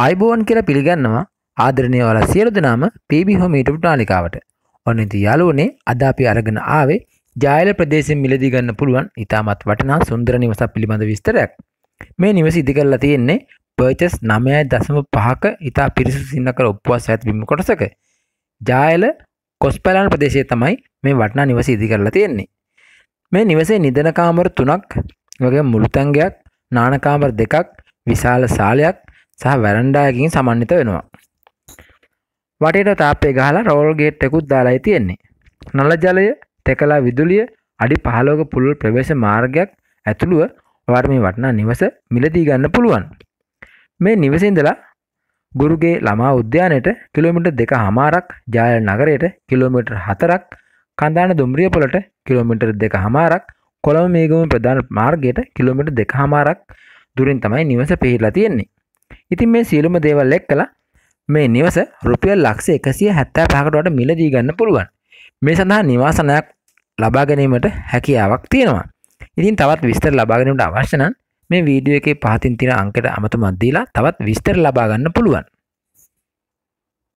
ආයිබෝන් කියලා පිළිගන්නවා ආදරණය වල සියලු දෙනාම පීබි හෝම YouTube නාලිකාවට. ඔන්න ඉතින් යාළුවනේ අද අපි අරගෙන ආවේ ජායල ප්‍රදේශයෙන් මිලදී ගන්න පුළුවන් ඉතාමත් වටිනා සුන්දර නිවසක් පිළිබඳ විස්තරයක්. මේ නිවස ඉදි කරලා තියෙන්නේ පර්චස් 9.5ක ඉතා පිරිසිදු සින්නකර උපවාස ඇතවීම කොටසක. ජායල කොස්පලාන ප්‍රදේශයේ තමයි මේ වටිනා නිවස ඉදි කරලා තියෙන්නේ. මේ නිවසේ නිදන කාමර 3ක්, වගේම මුළු තැංගයක්, නාන කාමර 2ක්, විශාල ශාලයක්, සහ වැරන්ඩායකින් සමන්විත වෙනවා වටට තාපේ ගහලා රෝල් ගේට් එකකුත් දාලායි තියෙන්නේ නල ජලය තෙකලා විදුලිය අඩි පහලෝක පුළුල් ප්‍රවේශ මාර්ගයක් ඇතුළුව ඔයාට මේ වටනා නිවස මිලදී ගන්න පුළුවන් මේ නිවසින්දලා ගුරුගේ ළමා උද්‍යානයට කිලෝමිට දෙක හමාරක් ජායල් නගරයට කිලෝමිට හතරක් කඳාන දුම්රිය පොලට කිලෝමිට දෙක හමාරක් කොළම මේගම ප්‍රධාන මාර්ගයට කිලෝමිට දෙක හමාරක් දුරින් තමයි නිවස පිහිලා තියෙන්නේ ඉතින් මේ සියලුම දේවල් එක් කළ මේ නිවස රුපියල් ලක්ෂ එකසිය හැත්තෑ පහකටට මිලදී ගන්න පුළුවන් මේ සඳහා නිවාසනයක් ලබා ගැනීමට හැකියාවක් තියෙනවා ඉතින් තවත් විස්තර ලබාගැනීමට අවශ්‍යනන් මේ වීඩියෝ එකේ පහතින් තින අංකට අමතු මද්දීලා තවත් විස්තර ලබාගන්න පුළුවන්